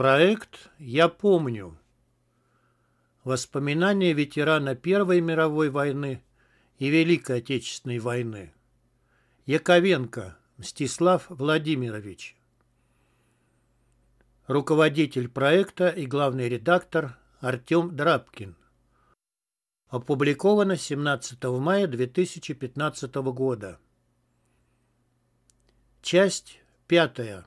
Проект «Я помню». Воспоминания ветерана Первой мировой войны и Великой Отечественной войны. Яковенко Мстислав Владимирович. Руководитель проекта и главный редактор Артем Драбкин. Опубликовано 17 мая 2015 года. Часть пятая.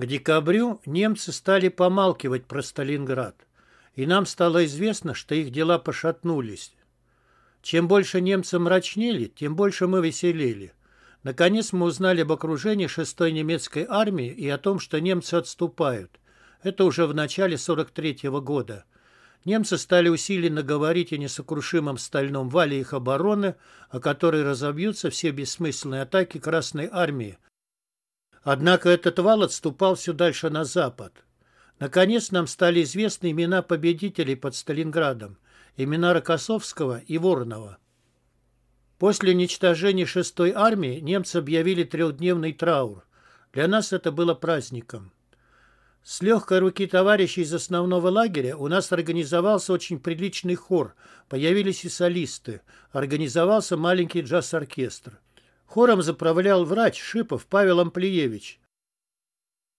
К декабрю немцы стали помалкивать про Сталинград, и нам стало известно, что их дела пошатнулись. Чем больше немцы мрачнели, тем больше мы веселели. Наконец мы узнали об окружении шестой немецкой армии и о том, что немцы отступают. Это уже в начале 43 -го года. Немцы стали усиленно говорить о несокрушимом стальном вале их обороны, о которой разобьются все бессмысленные атаки Красной армии – Однако этот вал отступал все дальше на запад. Наконец нам стали известны имена победителей под Сталинградом, имена Рокоссовского и Воронова. После уничтожения шестой армии немцы объявили трехдневный траур. Для нас это было праздником. С легкой руки товарищей из основного лагеря у нас организовался очень приличный хор, появились и солисты, организовался маленький джаз-оркестр. Хором заправлял врач Шипов Павел Амплиевич.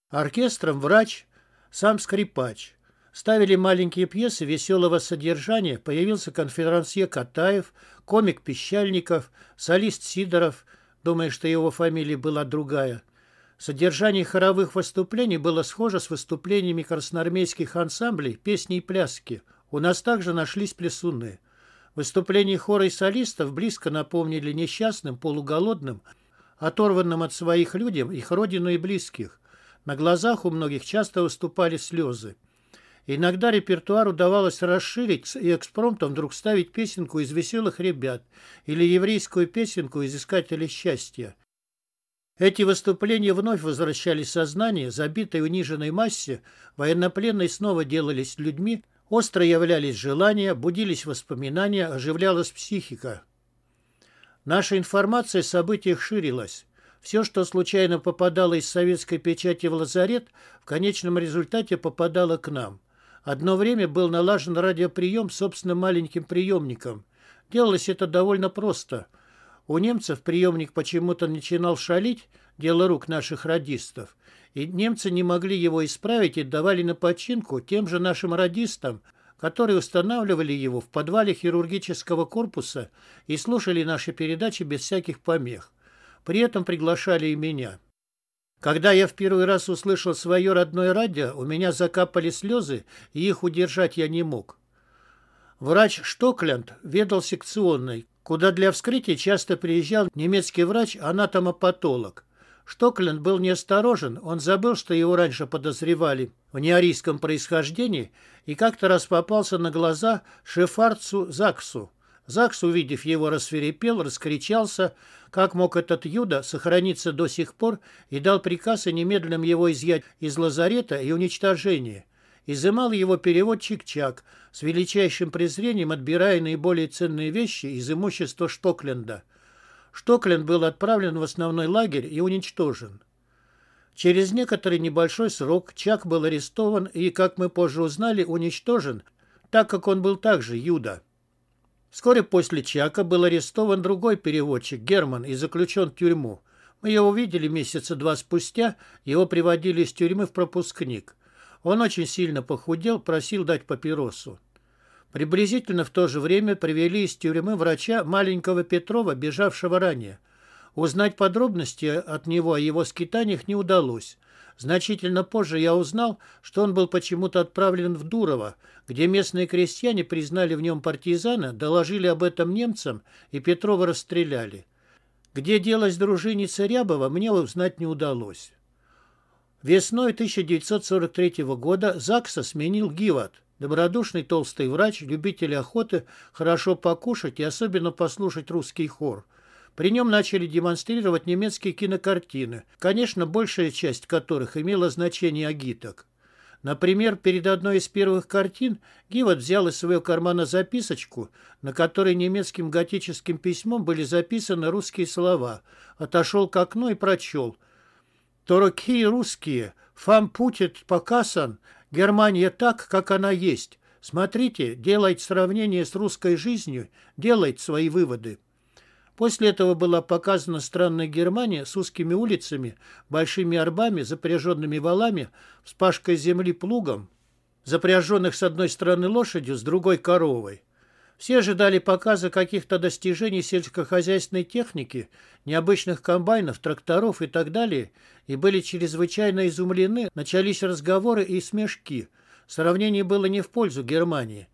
Оркестром врач, сам скрипач. Ставили маленькие пьесы веселого содержания, появился конферансье Катаев, комик Пещальников, солист Сидоров, думая, что его фамилия была другая. Содержание хоровых выступлений было схоже с выступлениями красноармейских ансамблей песни и пляски. У нас также нашлись плясуны. Выступления хора и солистов близко напомнили несчастным, полуголодным, оторванным от своих людям их родину и близких. На глазах у многих часто выступали слезы. Иногда репертуар удавалось расширить и экспромтом вдруг ставить песенку из «Веселых ребят» или еврейскую песенку из «Искателей счастья». Эти выступления вновь возвращали сознание, забитой униженной массе, военнопленные снова делались людьми, Остро являлись желания, будились воспоминания, оживлялась психика. Наша информация о событиях ширилась. Все, что случайно попадало из советской печати в лазарет, в конечном результате попадало к нам. Одно время был налажен радиоприем собственным маленьким приемником. Делалось это довольно просто. У немцев приемник почему-то начинал шалить, дело рук наших радистов, и немцы не могли его исправить и давали на починку тем же нашим радистам, которые устанавливали его в подвале хирургического корпуса и слушали наши передачи без всяких помех. При этом приглашали и меня. Когда я в первый раз услышал свое родное радио, у меня закапали слезы, и их удержать я не мог. Врач Штокленд ведал секционной, куда для вскрытия часто приезжал немецкий врач-анатомопатолог. Штокленд был неосторожен, он забыл, что его раньше подозревали в неарийском происхождении и как-то раз попался на глаза шефарцу Заксу. Закс, увидев его, рассверепел, раскричался, как мог этот юда сохраниться до сих пор и дал приказ о немедленном его изъять из лазарета и уничтожении. Изымал его переводчик Чак, с величайшим презрением отбирая наиболее ценные вещи из имущества Штокленда. Штоклин был отправлен в основной лагерь и уничтожен. Через некоторый небольшой срок Чак был арестован и, как мы позже узнали, уничтожен, так как он был также юда. Вскоре после Чака был арестован другой переводчик, Герман, и заключен в тюрьму. Мы его видели месяца два спустя, его приводили из тюрьмы в пропускник. Он очень сильно похудел, просил дать папиросу. Приблизительно в то же время привели из тюрьмы врача маленького Петрова, бежавшего ранее. Узнать подробности от него о его скитаниях не удалось. Значительно позже я узнал, что он был почему-то отправлен в Дурово, где местные крестьяне признали в нем партизана, доложили об этом немцам и Петрова расстреляли. Где делась дружиница Рябова, мне узнать не удалось. Весной 1943 года ЗАГСа сменил Гиват. Добродушный толстый врач, любитель охоты, хорошо покушать и особенно послушать русский хор. При нем начали демонстрировать немецкие кинокартины, конечно, большая часть которых имела значение агиток. Например, перед одной из первых картин Гивот взял из своего кармана записочку, на которой немецким готическим письмом были записаны русские слова, отошел к окну и прочел «Дорогие русские, фам путит покасан, Германия так, как она есть. Смотрите, делайте сравнение с русской жизнью, делайте свои выводы. После этого была показана странная Германия с узкими улицами, большими арбами, запряженными валами, вспашкой земли плугом, запряженных с одной стороны лошадью, с другой коровой. Все ожидали показа каких-то достижений сельскохозяйственной техники, необычных комбайнов, тракторов и так далее, и были чрезвычайно изумлены, начались разговоры и смешки. Сравнение было не в пользу Германии.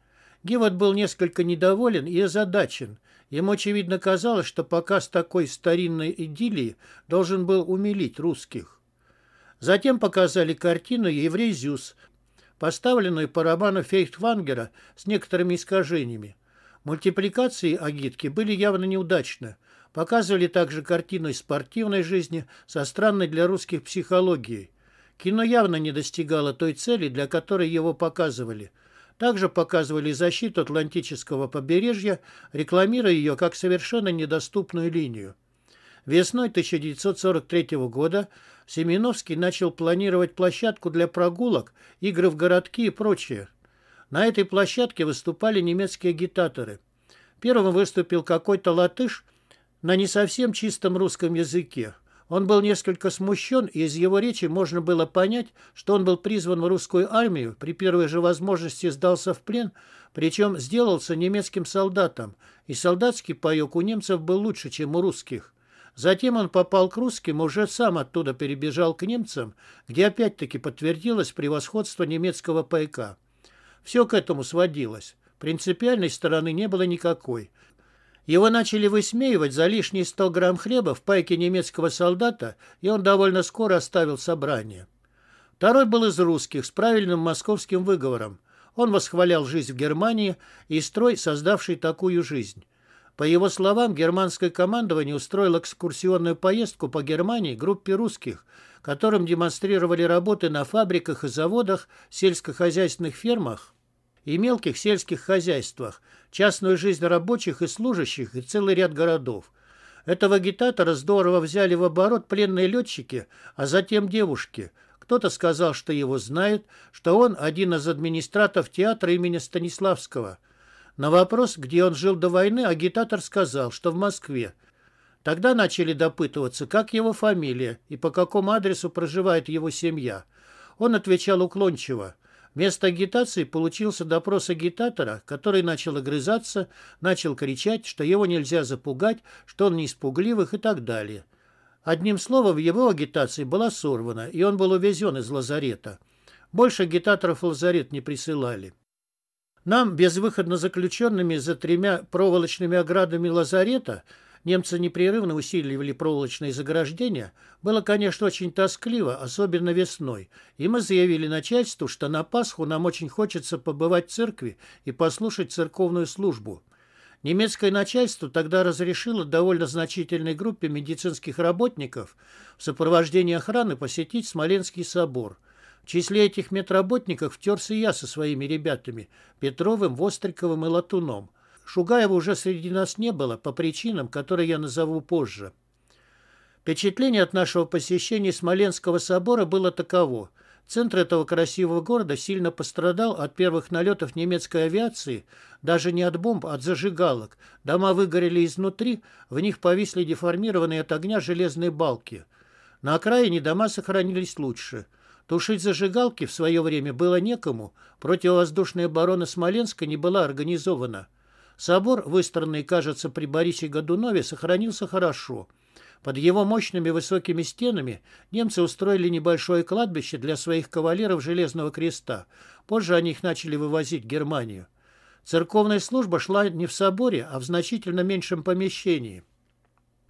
Гивот был несколько недоволен и озадачен. Ему, очевидно, казалось, что показ такой старинной идиллии должен был умилить русских. Затем показали картину «Еврей Зюс», поставленную по роману Фейхтвангера с некоторыми искажениями. Мультипликации агитки были явно неудачны. Показывали также картину из спортивной жизни со странной для русских психологией. Кино явно не достигало той цели, для которой его показывали. Также показывали защиту Атлантического побережья, рекламируя ее как совершенно недоступную линию. Весной 1943 года Семеновский начал планировать площадку для прогулок, игры в городки и прочее. На этой площадке выступали немецкие агитаторы. Первым выступил какой-то латыш на не совсем чистом русском языке. Он был несколько смущен, и из его речи можно было понять, что он был призван в русскую армию, при первой же возможности сдался в плен, причем сделался немецким солдатом, и солдатский паек у немцев был лучше, чем у русских. Затем он попал к русским и уже сам оттуда перебежал к немцам, где опять-таки подтвердилось превосходство немецкого пайка. Все к этому сводилось. Принципиальной стороны не было никакой. Его начали высмеивать за лишние 100 грамм хлеба в пайке немецкого солдата, и он довольно скоро оставил собрание. Второй был из русских, с правильным московским выговором. Он восхвалял жизнь в Германии и строй, создавший такую жизнь. По его словам, германское командование устроило экскурсионную поездку по Германии группе русских – которым демонстрировали работы на фабриках и заводах, сельскохозяйственных фермах и мелких сельских хозяйствах, частную жизнь рабочих и служащих и целый ряд городов. Этого агитатора здорово взяли в оборот пленные летчики, а затем девушки. Кто-то сказал, что его знают, что он один из администраторов театра имени Станиславского. На вопрос, где он жил до войны, агитатор сказал, что в Москве – Тогда начали допытываться, как его фамилия и по какому адресу проживает его семья. Он отвечал уклончиво. Вместо агитации получился допрос агитатора, который начал огрызаться, начал кричать, что его нельзя запугать, что он не испугливых и так далее. Одним словом, его агитация была сорвана, и он был увезен из лазарета. Больше агитаторов в лазарет не присылали. Нам, безвыходно заключенными за тремя проволочными оградами лазарета, Немцы непрерывно усиливали проволочные заграждения. Было, конечно, очень тоскливо, особенно весной. И мы заявили начальству, что на Пасху нам очень хочется побывать в церкви и послушать церковную службу. Немецкое начальство тогда разрешило довольно значительной группе медицинских работников в сопровождении охраны посетить Смоленский собор. В числе этих медработников втерся я со своими ребятами – Петровым, Востриковым и Латуном – Шугаева уже среди нас не было по причинам, которые я назову позже. Впечатление от нашего посещения Смоленского собора было таково. Центр этого красивого города сильно пострадал от первых налетов немецкой авиации, даже не от бомб, а от зажигалок. Дома выгорели изнутри, в них повисли деформированные от огня железные балки. На окраине дома сохранились лучше. Тушить зажигалки в свое время было некому, противовоздушная оборона Смоленска не была организована. Собор, выстроенный, кажется, при Борисе Годунове, сохранился хорошо. Под его мощными высокими стенами немцы устроили небольшое кладбище для своих кавалеров Железного Креста. Позже они их начали вывозить в Германию. Церковная служба шла не в соборе, а в значительно меньшем помещении,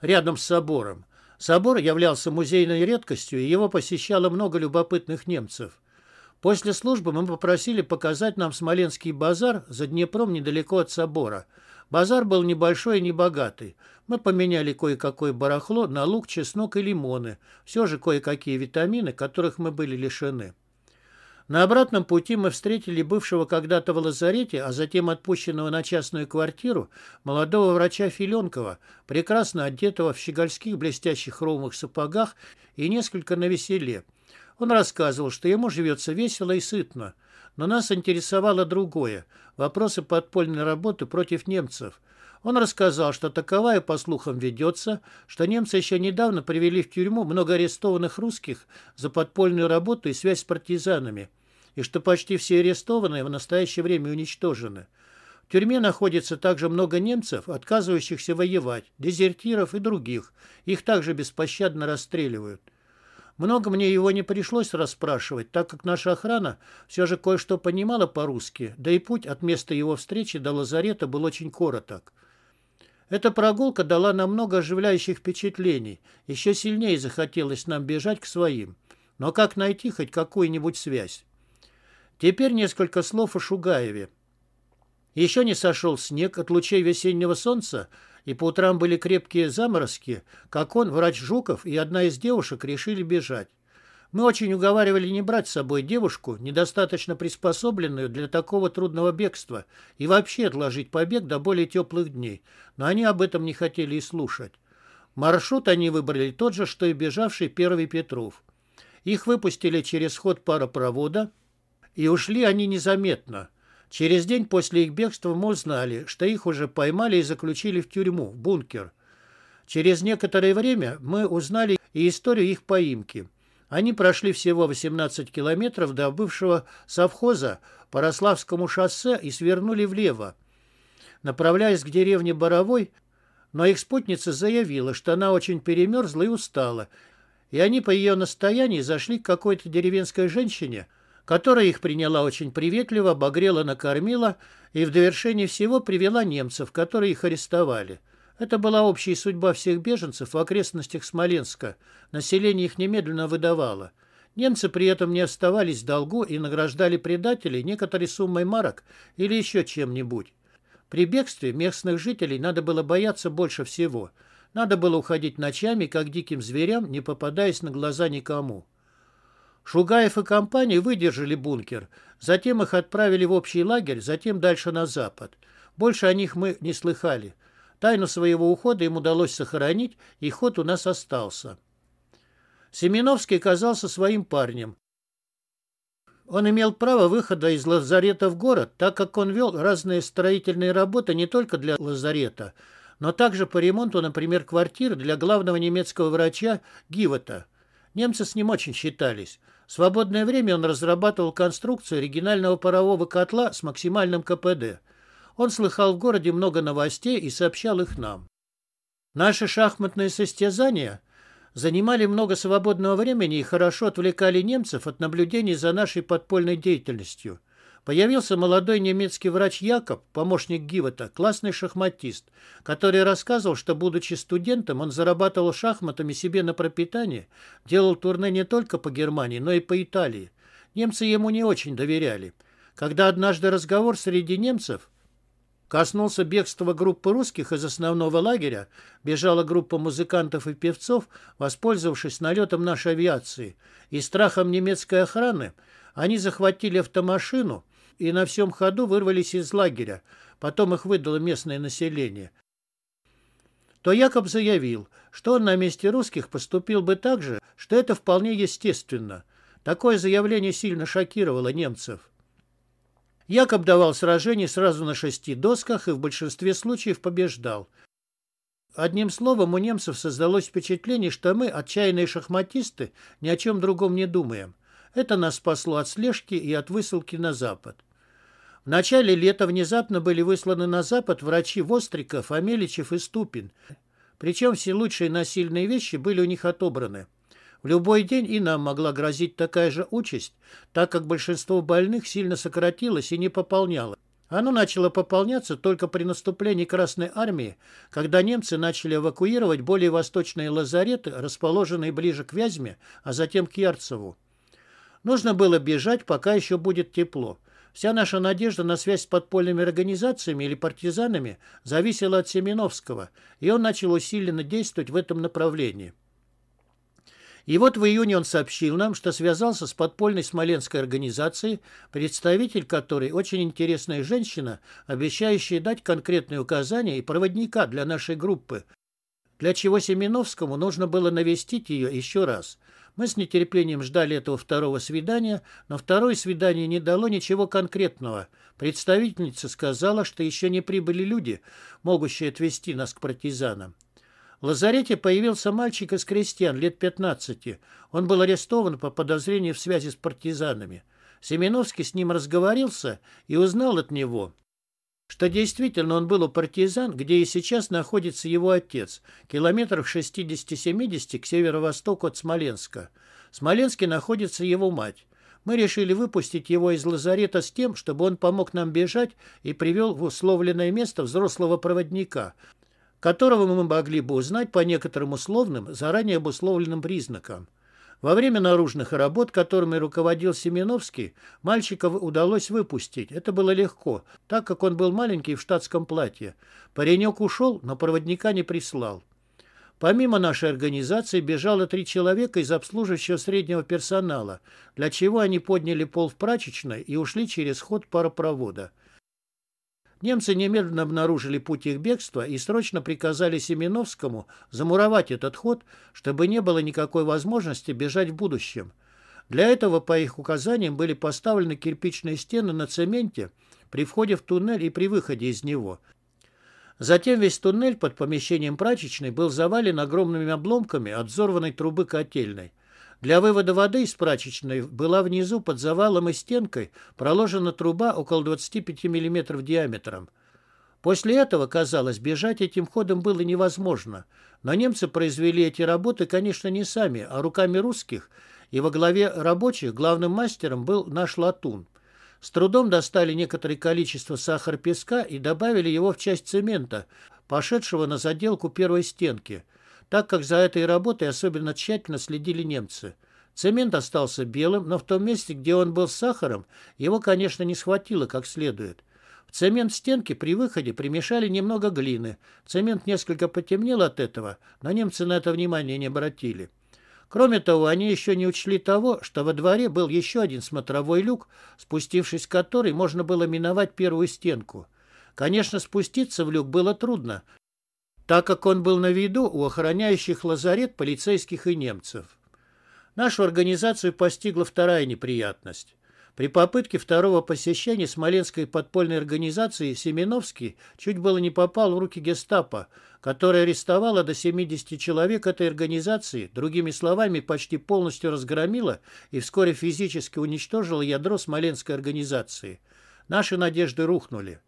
рядом с собором. Собор являлся музейной редкостью, и его посещало много любопытных немцев. После службы мы попросили показать нам Смоленский базар за Днепром недалеко от собора. Базар был небольшой и небогатый. Мы поменяли кое-какое барахло на лук, чеснок и лимоны. Все же кое-какие витамины, которых мы были лишены. На обратном пути мы встретили бывшего когда-то в лазарете, а затем отпущенного на частную квартиру молодого врача Филенкова, прекрасно одетого в щегольских блестящих ровных сапогах и несколько навеселе. Он рассказывал, что ему живется весело и сытно. Но нас интересовало другое – вопросы подпольной работы против немцев – он рассказал, что таковая, по слухам, ведется, что немцы еще недавно привели в тюрьму много арестованных русских за подпольную работу и связь с партизанами, и что почти все арестованные в настоящее время уничтожены. В тюрьме находится также много немцев, отказывающихся воевать, дезертиров и других. Их также беспощадно расстреливают. Много мне его не пришлось расспрашивать, так как наша охрана все же кое-что понимала по-русски, да и путь от места его встречи до лазарета был очень короток. Эта прогулка дала нам много оживляющих впечатлений. Еще сильнее захотелось нам бежать к своим. Но как найти хоть какую-нибудь связь? Теперь несколько слов о Шугаеве. Еще не сошел снег от лучей весеннего солнца, и по утрам были крепкие заморозки, как он, врач Жуков и одна из девушек решили бежать. Мы очень уговаривали не брать с собой девушку, недостаточно приспособленную для такого трудного бегства, и вообще отложить побег до более теплых дней, но они об этом не хотели и слушать. Маршрут они выбрали тот же, что и бежавший первый Петров. Их выпустили через ход паропровода, и ушли они незаметно. Через день после их бегства мы узнали, что их уже поймали и заключили в тюрьму, в бункер. Через некоторое время мы узнали и историю их поимки – они прошли всего 18 километров до бывшего совхоза по Рославскому шоссе и свернули влево, направляясь к деревне Боровой, но их спутница заявила, что она очень перемерзла и устала, и они по ее настоянии зашли к какой-то деревенской женщине, которая их приняла очень приветливо, обогрела, накормила и в довершение всего привела немцев, которые их арестовали. Это была общая судьба всех беженцев в окрестностях Смоленска. Население их немедленно выдавало. Немцы при этом не оставались в долгу и награждали предателей некоторой суммой марок или еще чем-нибудь. При бегстве местных жителей надо было бояться больше всего. Надо было уходить ночами, как диким зверям, не попадаясь на глаза никому. Шугаев и компания выдержали бункер, затем их отправили в общий лагерь, затем дальше на запад. Больше о них мы не слыхали. Тайну своего ухода им удалось сохранить, и ход у нас остался. Семеновский казался своим парнем. Он имел право выхода из лазарета в город, так как он вел разные строительные работы не только для лазарета, но также по ремонту, например, квартир для главного немецкого врача Гивота. Немцы с ним очень считались. В свободное время он разрабатывал конструкцию оригинального парового котла с максимальным КПД – он слыхал в городе много новостей и сообщал их нам. Наши шахматные состязания занимали много свободного времени и хорошо отвлекали немцев от наблюдений за нашей подпольной деятельностью. Появился молодой немецкий врач Якоб, помощник Гивота, классный шахматист, который рассказывал, что, будучи студентом, он зарабатывал шахматами себе на пропитание, делал турне не только по Германии, но и по Италии. Немцы ему не очень доверяли. Когда однажды разговор среди немцев Коснулся бегства группы русских из основного лагеря, бежала группа музыкантов и певцов, воспользовавшись налетом нашей авиации. И страхом немецкой охраны они захватили автомашину и на всем ходу вырвались из лагеря. Потом их выдало местное население. То Якоб заявил, что он на месте русских поступил бы так же, что это вполне естественно. Такое заявление сильно шокировало немцев. Якоб давал сражение сразу на шести досках и в большинстве случаев побеждал. Одним словом, у немцев создалось впечатление, что мы, отчаянные шахматисты, ни о чем другом не думаем. Это нас спасло от слежки и от высылки на Запад. В начале лета внезапно были высланы на Запад врачи Востриков, Амеличев и Ступин. Причем все лучшие насильные вещи были у них отобраны любой день и нам могла грозить такая же участь, так как большинство больных сильно сократилось и не пополнялось. Оно начало пополняться только при наступлении Красной Армии, когда немцы начали эвакуировать более восточные лазареты, расположенные ближе к Вязьме, а затем к Ярцеву. Нужно было бежать, пока еще будет тепло. Вся наша надежда на связь с подпольными организациями или партизанами зависела от Семеновского, и он начал усиленно действовать в этом направлении. И вот в июне он сообщил нам, что связался с подпольной смоленской организацией, представитель которой очень интересная женщина, обещающая дать конкретные указания и проводника для нашей группы, для чего Семеновскому нужно было навестить ее еще раз. Мы с нетерпением ждали этого второго свидания, но второе свидание не дало ничего конкретного. Представительница сказала, что еще не прибыли люди, могущие отвезти нас к партизанам. В лазарете появился мальчик из крестьян лет 15. Он был арестован по подозрению в связи с партизанами. Семеновский с ним разговорился и узнал от него, что действительно он был у партизан, где и сейчас находится его отец, километров 60-70 к северо-востоку от Смоленска. В Смоленске находится его мать. Мы решили выпустить его из лазарета с тем, чтобы он помог нам бежать и привел в условленное место взрослого проводника, которого мы могли бы узнать по некоторым условным, заранее обусловленным признакам. Во время наружных работ, которыми руководил Семеновский, мальчиков удалось выпустить. Это было легко, так как он был маленький в штатском платье. Паренек ушел, но проводника не прислал. Помимо нашей организации бежало три человека из обслуживающего среднего персонала, для чего они подняли пол в прачечной и ушли через ход паропровода. Немцы немедленно обнаружили путь их бегства и срочно приказали Семеновскому замуровать этот ход, чтобы не было никакой возможности бежать в будущем. Для этого, по их указаниям, были поставлены кирпичные стены на цементе при входе в туннель и при выходе из него. Затем весь туннель под помещением прачечной был завален огромными обломками от взорванной трубы котельной. Для вывода воды из прачечной была внизу под завалом и стенкой проложена труба около 25 мм диаметром. После этого, казалось, бежать этим ходом было невозможно. Но немцы произвели эти работы, конечно, не сами, а руками русских, и во главе рабочих главным мастером был наш латун. С трудом достали некоторое количество сахар-песка и добавили его в часть цемента, пошедшего на заделку первой стенки – так как за этой работой особенно тщательно следили немцы. Цемент остался белым, но в том месте, где он был с сахаром, его, конечно, не схватило как следует. В цемент стенки при выходе примешали немного глины. Цемент несколько потемнел от этого, но немцы на это внимание не обратили. Кроме того, они еще не учли того, что во дворе был еще один смотровой люк, спустившись в который можно было миновать первую стенку. Конечно, спуститься в люк было трудно, так как он был на виду у охраняющих лазарет полицейских и немцев. Нашу организацию постигла вторая неприятность. При попытке второго посещения Смоленской подпольной организации Семеновский чуть было не попал в руки гестапо, которое арестовало до 70 человек этой организации, другими словами, почти полностью разгромило и вскоре физически уничтожило ядро Смоленской организации. Наши надежды рухнули.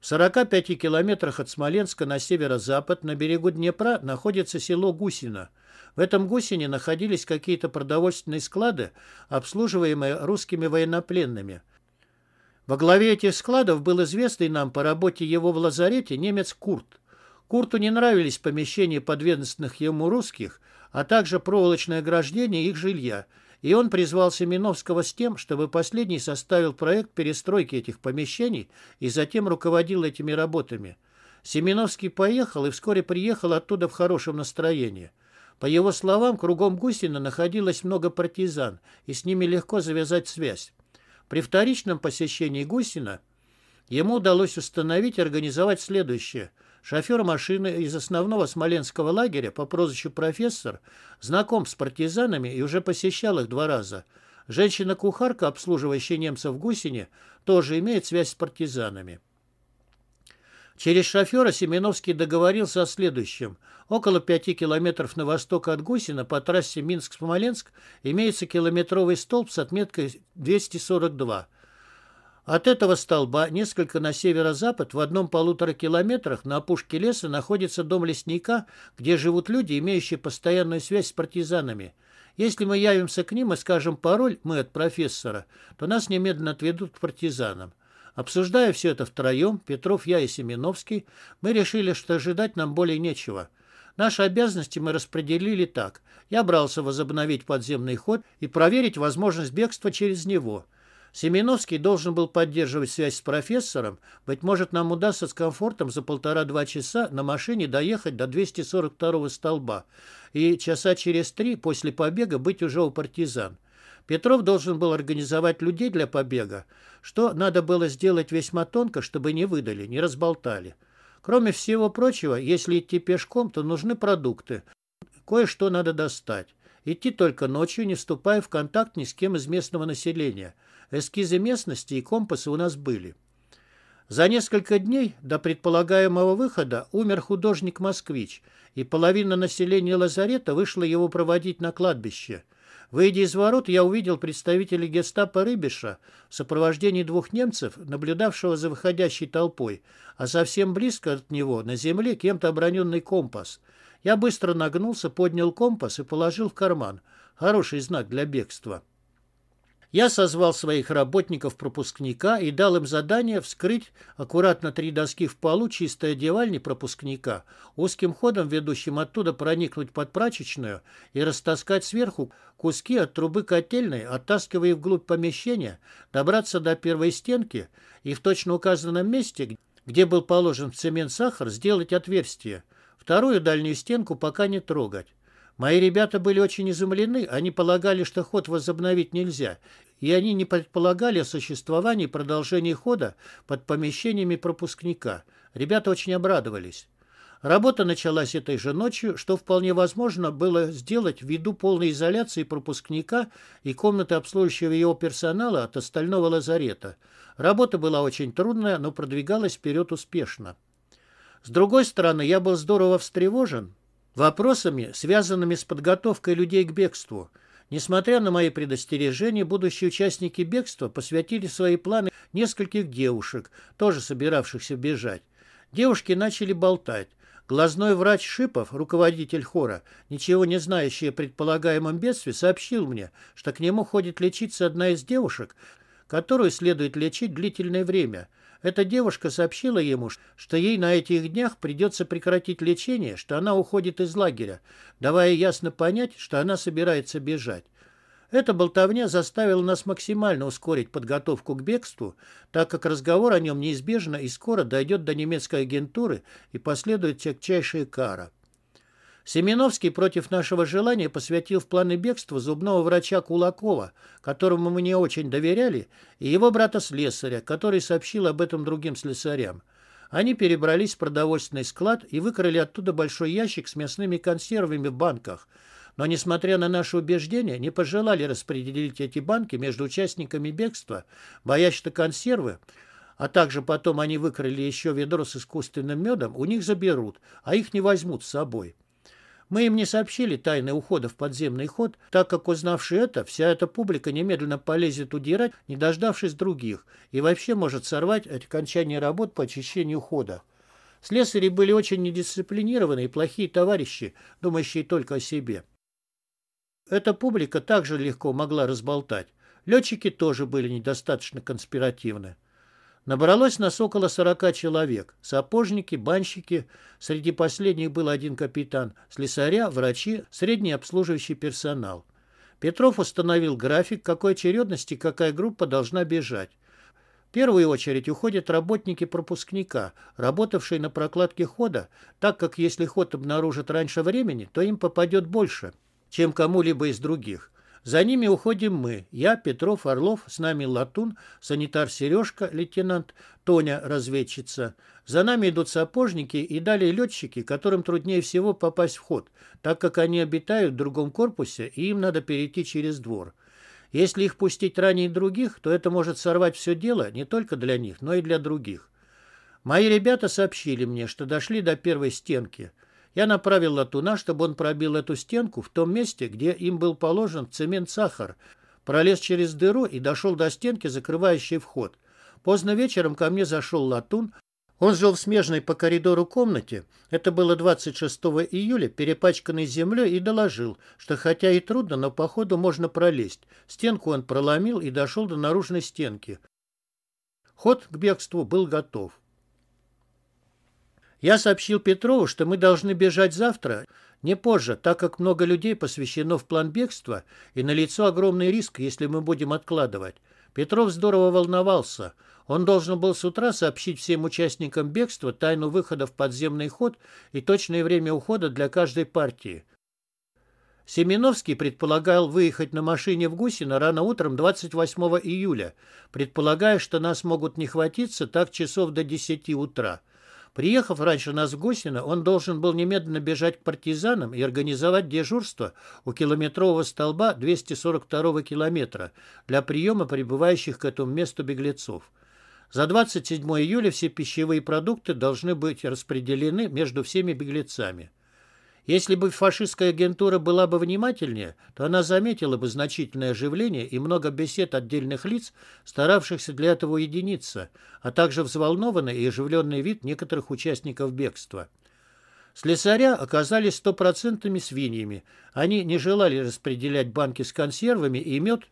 В 45 километрах от Смоленска на северо-запад на берегу Днепра находится село Гусино. В этом Гусине находились какие-то продовольственные склады, обслуживаемые русскими военнопленными. Во главе этих складов был известный нам по работе его в лазарете немец Курт. Курту не нравились помещения подведомственных ему русских, а также проволочное ограждение их жилья – и он призвал Семеновского с тем, чтобы последний составил проект перестройки этих помещений и затем руководил этими работами. Семеновский поехал и вскоре приехал оттуда в хорошем настроении. По его словам, кругом Гусина находилось много партизан, и с ними легко завязать связь. При вторичном посещении Гусина Ему удалось установить и организовать следующее. Шофер машины из основного смоленского лагеря по прозвищу «Профессор» знаком с партизанами и уже посещал их два раза. Женщина-кухарка, обслуживающая немцев в Гусени, тоже имеет связь с партизанами. Через шофера Семеновский договорился о следующем. Около пяти километров на восток от Гусина по трассе Минск-Смоленск имеется километровый столб с отметкой 242. От этого столба несколько на северо-запад в одном полутора километрах на опушке леса находится дом лесника, где живут люди, имеющие постоянную связь с партизанами. Если мы явимся к ним и скажем пароль «мы от профессора», то нас немедленно отведут к партизанам. Обсуждая все это втроем, Петров, я и Семеновский, мы решили, что ожидать нам более нечего. Наши обязанности мы распределили так. Я брался возобновить подземный ход и проверить возможность бегства через него – Семеновский должен был поддерживать связь с профессором. Быть может, нам удастся с комфортом за полтора-два часа на машине доехать до 242-го столба и часа через три после побега быть уже у партизан. Петров должен был организовать людей для побега, что надо было сделать весьма тонко, чтобы не выдали, не разболтали. Кроме всего прочего, если идти пешком, то нужны продукты. Кое-что надо достать. Идти только ночью, не вступая в контакт ни с кем из местного населения – Эскизы местности и компасы у нас были. За несколько дней до предполагаемого выхода умер художник-москвич, и половина населения лазарета вышла его проводить на кладбище. Выйдя из ворот, я увидел представителя гестапо Рыбиша в сопровождении двух немцев, наблюдавшего за выходящей толпой, а совсем близко от него на земле кем-то оброненный компас. Я быстро нагнулся, поднял компас и положил в карман. Хороший знак для бегства. Я созвал своих работников пропускника и дал им задание вскрыть аккуратно три доски в полу чистой одевальни пропускника, узким ходом ведущим оттуда проникнуть под прачечную и растаскать сверху куски от трубы котельной, оттаскивая их вглубь помещения, добраться до первой стенки и в точно указанном месте, где был положен в цемент сахар, сделать отверстие. Вторую дальнюю стенку пока не трогать. Мои ребята были очень изумлены, они полагали, что ход возобновить нельзя, и они не предполагали о существовании продолжения хода под помещениями пропускника. Ребята очень обрадовались. Работа началась этой же ночью, что вполне возможно было сделать ввиду полной изоляции пропускника и комнаты обслуживающего его персонала от остального лазарета. Работа была очень трудная, но продвигалась вперед успешно. С другой стороны, я был здорово встревожен, вопросами, связанными с подготовкой людей к бегству. Несмотря на мои предостережения, будущие участники бегства посвятили свои планы нескольких девушек, тоже собиравшихся бежать. Девушки начали болтать. Глазной врач Шипов, руководитель хора, ничего не знающий о предполагаемом бедстве, сообщил мне, что к нему ходит лечиться одна из девушек, которую следует лечить длительное время. Эта девушка сообщила ему, что ей на этих днях придется прекратить лечение, что она уходит из лагеря, давая ясно понять, что она собирается бежать. Эта болтовня заставила нас максимально ускорить подготовку к бегству, так как разговор о нем неизбежно и скоро дойдет до немецкой агентуры и последует тягчайшая кара. Семеновский против нашего желания посвятил в планы бегства зубного врача Кулакова, которому мы не очень доверяли, и его брата-слесаря, который сообщил об этом другим слесарям. Они перебрались в продовольственный склад и выкрали оттуда большой ящик с мясными консервами в банках, но, несмотря на наши убеждения, не пожелали распределить эти банки между участниками бегства, боясь, что консервы, а также потом они выкрали еще ведро с искусственным медом, у них заберут, а их не возьмут с собой. Мы им не сообщили тайны ухода в подземный ход, так как, узнавши это, вся эта публика немедленно полезет удирать, не дождавшись других, и вообще может сорвать окончание работ по очищению хода. Слесари были очень недисциплинированные и плохие товарищи, думающие только о себе. Эта публика также легко могла разболтать. Летчики тоже были недостаточно конспиративны. Набралось нас около сорока человек. Сапожники, банщики, среди последних был один капитан, слесаря, врачи, средний обслуживающий персонал. Петров установил график, какой очередности какая группа должна бежать. В первую очередь уходят работники пропускника, работавшие на прокладке хода, так как если ход обнаружат раньше времени, то им попадет больше, чем кому-либо из других. За ними уходим мы. Я, Петров, Орлов, с нами Латун, санитар Сережка, лейтенант, Тоня, разведчица. За нами идут сапожники и далее летчики, которым труднее всего попасть в ход, так как они обитают в другом корпусе и им надо перейти через двор. Если их пустить ранее других, то это может сорвать все дело не только для них, но и для других. Мои ребята сообщили мне, что дошли до первой стенки – я направил латуна, чтобы он пробил эту стенку в том месте, где им был положен цемент сахар, пролез через дыру и дошел до стенки, закрывающей вход. Поздно вечером ко мне зашел латун. Он жил в смежной по коридору комнате, это было 26 июля, перепачканный землей, и доложил, что хотя и трудно, но походу можно пролезть. Стенку он проломил и дошел до наружной стенки. Ход к бегству был готов. Я сообщил Петрову, что мы должны бежать завтра, не позже, так как много людей посвящено в план бегства и налицо огромный риск, если мы будем откладывать. Петров здорово волновался. Он должен был с утра сообщить всем участникам бегства тайну выхода в подземный ход и точное время ухода для каждой партии. Семеновский предполагал выехать на машине в Гусино рано утром 28 июля, предполагая, что нас могут не хватиться так часов до 10 утра. Приехав раньше нас в Гусино, он должен был немедленно бежать к партизанам и организовать дежурство у километрового столба 242-го километра для приема прибывающих к этому месту беглецов. За 27 июля все пищевые продукты должны быть распределены между всеми беглецами. Если бы фашистская агентура была бы внимательнее, то она заметила бы значительное оживление и много бесед отдельных лиц, старавшихся для этого уединиться, а также взволнованный и оживленный вид некоторых участников бегства. Слесаря оказались стопроцентными свиньями. Они не желали распределять банки с консервами и мед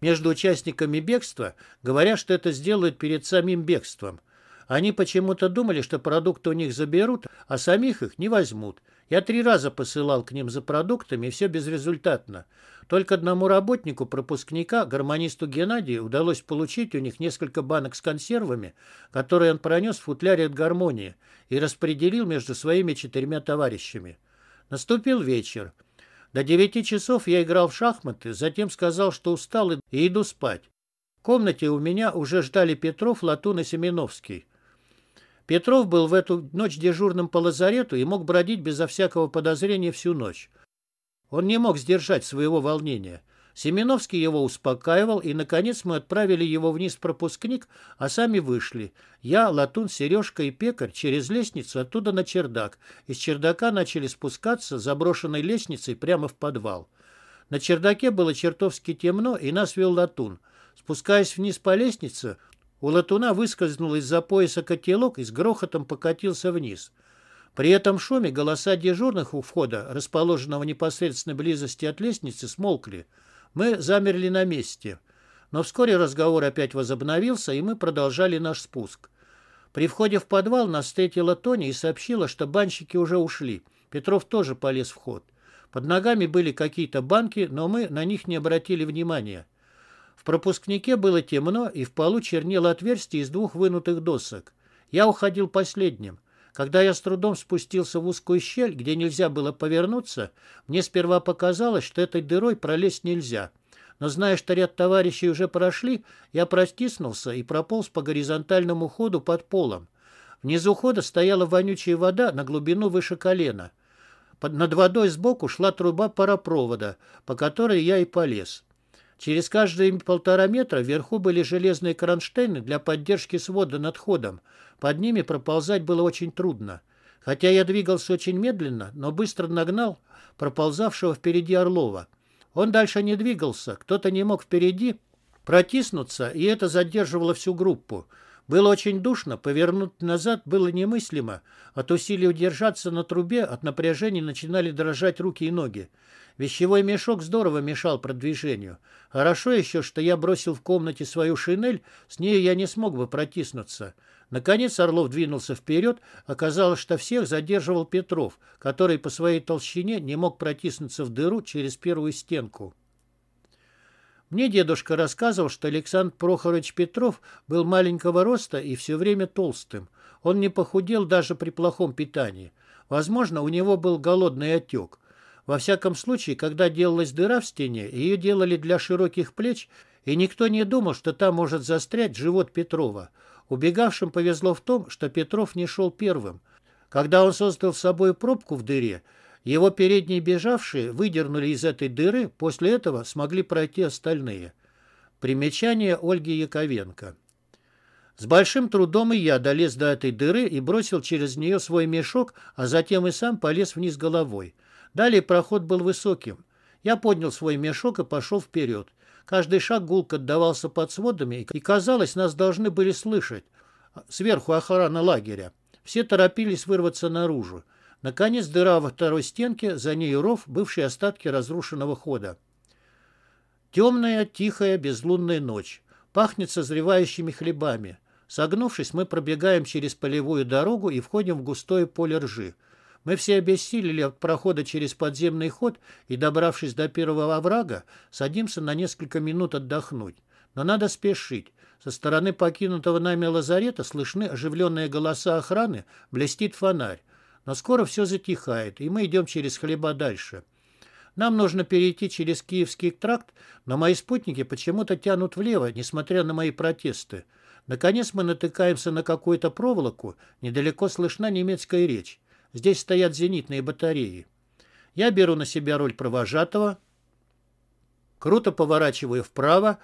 между участниками бегства, говоря, что это сделают перед самим бегством. Они почему-то думали, что продукты у них заберут, а самих их не возьмут, я три раза посылал к ним за продуктами, и все безрезультатно. Только одному работнику пропускника, гармонисту Геннадию, удалось получить у них несколько банок с консервами, которые он пронес в футляре от гармонии и распределил между своими четырьмя товарищами. Наступил вечер. До девяти часов я играл в шахматы, затем сказал, что устал и иду спать. В комнате у меня уже ждали Петров, Латун и Семеновский. Петров был в эту ночь дежурным по лазарету и мог бродить безо всякого подозрения всю ночь. Он не мог сдержать своего волнения. Семеновский его успокаивал, и, наконец, мы отправили его вниз в пропускник, а сами вышли. Я, Латун, Сережка и Пекарь через лестницу оттуда на чердак. Из чердака начали спускаться заброшенной лестницей прямо в подвал. На чердаке было чертовски темно, и нас вел Латун. Спускаясь вниз по лестнице, у латуна выскользнул из-за пояса котелок и с грохотом покатился вниз. При этом шуме голоса дежурных у входа, расположенного в непосредственной близости от лестницы, смолкли. Мы замерли на месте. Но вскоре разговор опять возобновился, и мы продолжали наш спуск. При входе в подвал нас встретила Тони и сообщила, что банщики уже ушли. Петров тоже полез в ход. Под ногами были какие-то банки, но мы на них не обратили внимания. В пропускнике было темно, и в полу чернело отверстие из двух вынутых досок. Я уходил последним. Когда я с трудом спустился в узкую щель, где нельзя было повернуться, мне сперва показалось, что этой дырой пролезть нельзя. Но зная, что ряд товарищей уже прошли, я простиснулся и прополз по горизонтальному ходу под полом. Внизу хода стояла вонючая вода на глубину выше колена. Под, над водой сбоку шла труба паропровода, по которой я и полез. Через каждые полтора метра вверху были железные кронштейны для поддержки свода над ходом. Под ними проползать было очень трудно. Хотя я двигался очень медленно, но быстро нагнал проползавшего впереди Орлова. Он дальше не двигался, кто-то не мог впереди протиснуться, и это задерживало всю группу. Было очень душно, повернуть назад было немыслимо. От усилий удержаться на трубе от напряжения начинали дрожать руки и ноги. Вещевой мешок здорово мешал продвижению. Хорошо еще, что я бросил в комнате свою шинель, с нее я не смог бы протиснуться. Наконец Орлов двинулся вперед. Оказалось, что всех задерживал Петров, который по своей толщине не мог протиснуться в дыру через первую стенку. Мне дедушка рассказывал, что Александр Прохорович Петров был маленького роста и все время толстым. Он не похудел даже при плохом питании. Возможно, у него был голодный отек. Во всяком случае, когда делалась дыра в стене, ее делали для широких плеч, и никто не думал, что там может застрять живот Петрова. Убегавшим повезло в том, что Петров не шел первым. Когда он создал с собой пробку в дыре, его передние бежавшие выдернули из этой дыры, после этого смогли пройти остальные. Примечание Ольги Яковенко. С большим трудом и я долез до этой дыры и бросил через нее свой мешок, а затем и сам полез вниз головой. Далее проход был высоким. Я поднял свой мешок и пошел вперед. Каждый шаг гулко отдавался под сводами, и, казалось, нас должны были слышать. А, сверху охрана лагеря. Все торопились вырваться наружу. Наконец дыра во второй стенке, за ней ров, бывшие остатки разрушенного хода. Темная, тихая, безлунная ночь. Пахнет созревающими хлебами. Согнувшись, мы пробегаем через полевую дорогу и входим в густое поле ржи. Мы все обессилели от прохода через подземный ход и, добравшись до первого оврага, садимся на несколько минут отдохнуть. Но надо спешить. Со стороны покинутого нами лазарета слышны оживленные голоса охраны, блестит фонарь. Но скоро все затихает, и мы идем через хлеба дальше. Нам нужно перейти через Киевский тракт, но мои спутники почему-то тянут влево, несмотря на мои протесты. Наконец мы натыкаемся на какую-то проволоку, недалеко слышна немецкая речь. Здесь стоят зенитные батареи. Я беру на себя роль провожатого, круто поворачиваю вправо.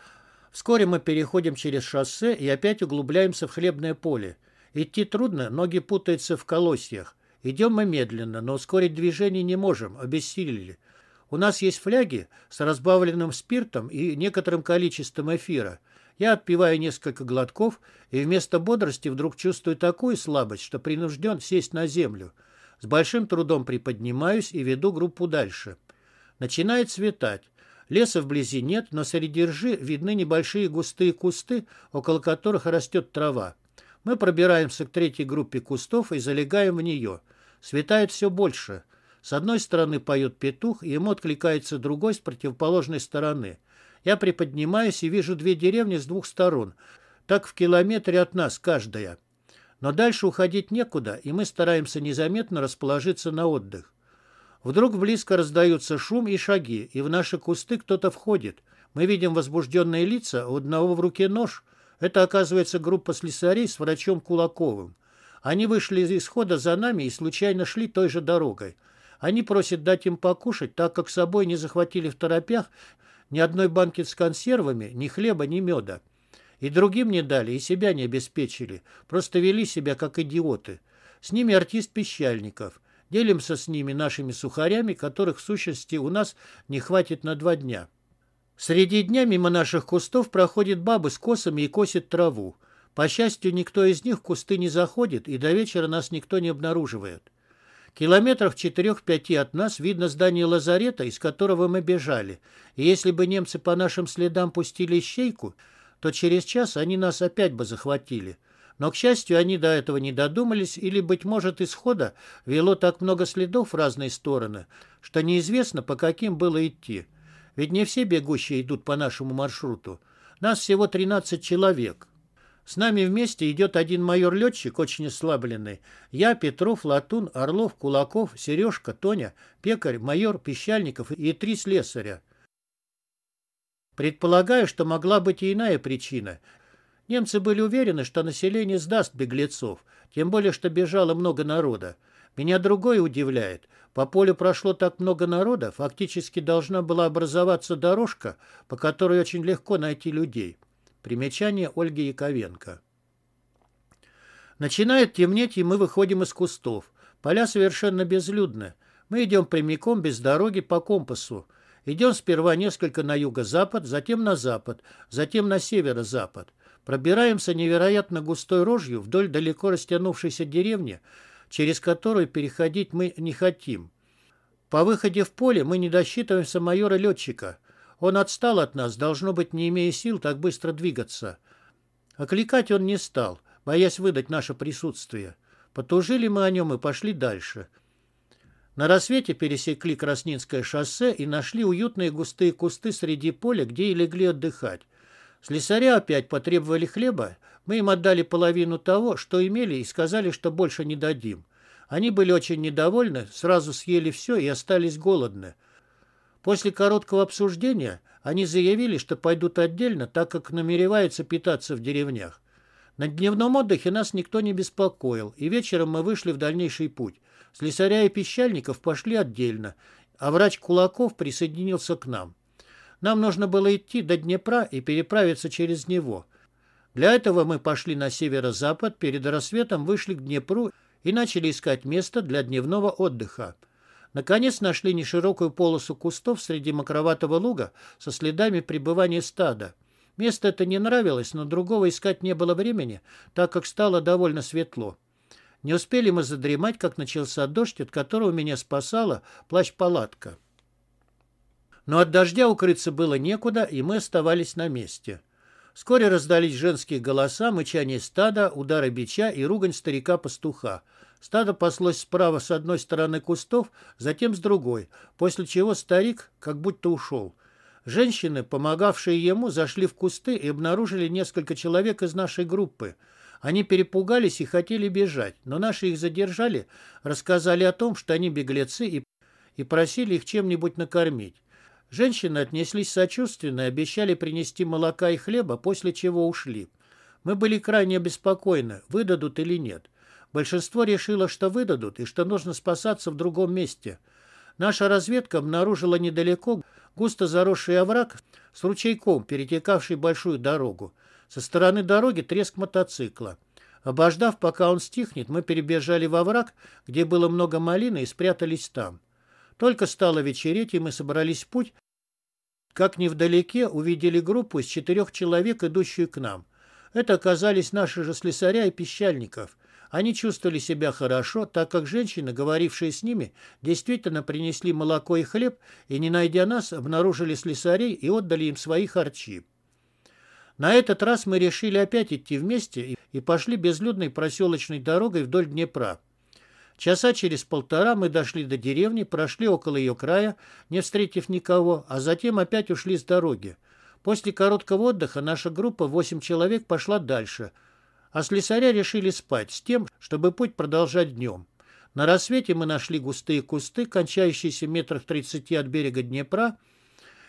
Вскоре мы переходим через шоссе и опять углубляемся в хлебное поле. Идти трудно, ноги путаются в колосьях. Идем мы медленно, но ускорить движение не можем, обессилили. У нас есть фляги с разбавленным спиртом и некоторым количеством эфира. Я отпиваю несколько глотков и вместо бодрости вдруг чувствую такую слабость, что принужден сесть на землю. С большим трудом приподнимаюсь и веду группу дальше. Начинает светать. Леса вблизи нет, но среди ржи видны небольшие густые кусты, около которых растет трава. Мы пробираемся к третьей группе кустов и залегаем в нее. Светает все больше. С одной стороны поет петух, и ему откликается другой с противоположной стороны. Я приподнимаюсь и вижу две деревни с двух сторон. Так в километре от нас каждая. Но дальше уходить некуда, и мы стараемся незаметно расположиться на отдых. Вдруг близко раздаются шум и шаги, и в наши кусты кто-то входит. Мы видим возбужденные лица, у одного в руке нож. Это, оказывается, группа слесарей с врачом Кулаковым. Они вышли из исхода за нами и случайно шли той же дорогой. Они просят дать им покушать, так как с собой не захватили в торопях ни одной банки с консервами, ни хлеба, ни меда. И другим не дали, и себя не обеспечили. Просто вели себя как идиоты. С ними артист Пещальников. Делимся с ними нашими сухарями, которых в сущности у нас не хватит на два дня. Среди дня мимо наших кустов проходит бабы с косами и косит траву. По счастью, никто из них в кусты не заходит, и до вечера нас никто не обнаруживает. Километров четырех-пяти от нас видно здание лазарета, из которого мы бежали. И если бы немцы по нашим следам пустили щейку, то через час они нас опять бы захватили. Но, к счастью, они до этого не додумались, или, быть может, исхода вело так много следов в разные стороны, что неизвестно, по каким было идти. Ведь не все бегущие идут по нашему маршруту. Нас всего 13 человек. С нами вместе идет один майор-летчик, очень ослабленный. Я, Петров, Латун, Орлов, Кулаков, Сережка, Тоня, Пекарь, майор, Пещальников и три слесаря. Предполагаю, что могла быть и иная причина. Немцы были уверены, что население сдаст беглецов, тем более, что бежало много народа. Меня другое удивляет. По полю прошло так много народа, фактически должна была образоваться дорожка, по которой очень легко найти людей. Примечание Ольги Яковенко. Начинает темнеть, и мы выходим из кустов. Поля совершенно безлюдны. Мы идем прямиком без дороги по компасу. Идем сперва несколько на юго-запад, затем на запад, затем на северо-запад. Пробираемся невероятно густой рожью вдоль далеко растянувшейся деревни, через которую переходить мы не хотим. По выходе в поле мы не досчитываемся майора-летчика. Он отстал от нас, должно быть, не имея сил так быстро двигаться. Окликать он не стал, боясь выдать наше присутствие. Потужили мы о нем и пошли дальше. На рассвете пересекли Краснинское шоссе и нашли уютные густые кусты среди поля, где и легли отдыхать. Слесаря опять потребовали хлеба, мы им отдали половину того, что имели, и сказали, что больше не дадим. Они были очень недовольны, сразу съели все и остались голодны. После короткого обсуждения они заявили, что пойдут отдельно, так как намереваются питаться в деревнях. На дневном отдыхе нас никто не беспокоил, и вечером мы вышли в дальнейший путь – Слесаря и пищальников пошли отдельно, а врач Кулаков присоединился к нам. Нам нужно было идти до Днепра и переправиться через него. Для этого мы пошли на северо-запад, перед рассветом вышли к Днепру и начали искать место для дневного отдыха. Наконец нашли неширокую полосу кустов среди мокроватого луга со следами пребывания стада. Место это не нравилось, но другого искать не было времени, так как стало довольно светло. Не успели мы задремать, как начался дождь, от которого меня спасала плащ-палатка. Но от дождя укрыться было некуда, и мы оставались на месте. Вскоре раздались женские голоса, мычание стада, удары бича и ругань старика-пастуха. Стадо паслось справа с одной стороны кустов, затем с другой, после чего старик как будто ушел. Женщины, помогавшие ему, зашли в кусты и обнаружили несколько человек из нашей группы – они перепугались и хотели бежать, но наши их задержали, рассказали о том, что они беглецы и, и просили их чем-нибудь накормить. Женщины отнеслись сочувственно и обещали принести молока и хлеба, после чего ушли. Мы были крайне обеспокоены, выдадут или нет. Большинство решило, что выдадут и что нужно спасаться в другом месте. Наша разведка обнаружила недалеко густо заросший овраг с ручейком, перетекавший большую дорогу. Со стороны дороги треск мотоцикла. Обождав, пока он стихнет, мы перебежали во враг, где было много малины, и спрятались там. Только стало вечереть, и мы собрались в путь, как невдалеке увидели группу из четырех человек, идущую к нам. Это оказались наши же слесаря и пищальников. Они чувствовали себя хорошо, так как женщины, говорившие с ними, действительно принесли молоко и хлеб и, не найдя нас, обнаружили слесарей и отдали им свои харчи. На этот раз мы решили опять идти вместе и пошли безлюдной проселочной дорогой вдоль Днепра. Часа через полтора мы дошли до деревни, прошли около ее края, не встретив никого, а затем опять ушли с дороги. После короткого отдыха наша группа, восемь человек, пошла дальше, а слесаря решили спать с тем, чтобы путь продолжать днем. На рассвете мы нашли густые кусты, кончающиеся метрах тридцати от берега Днепра,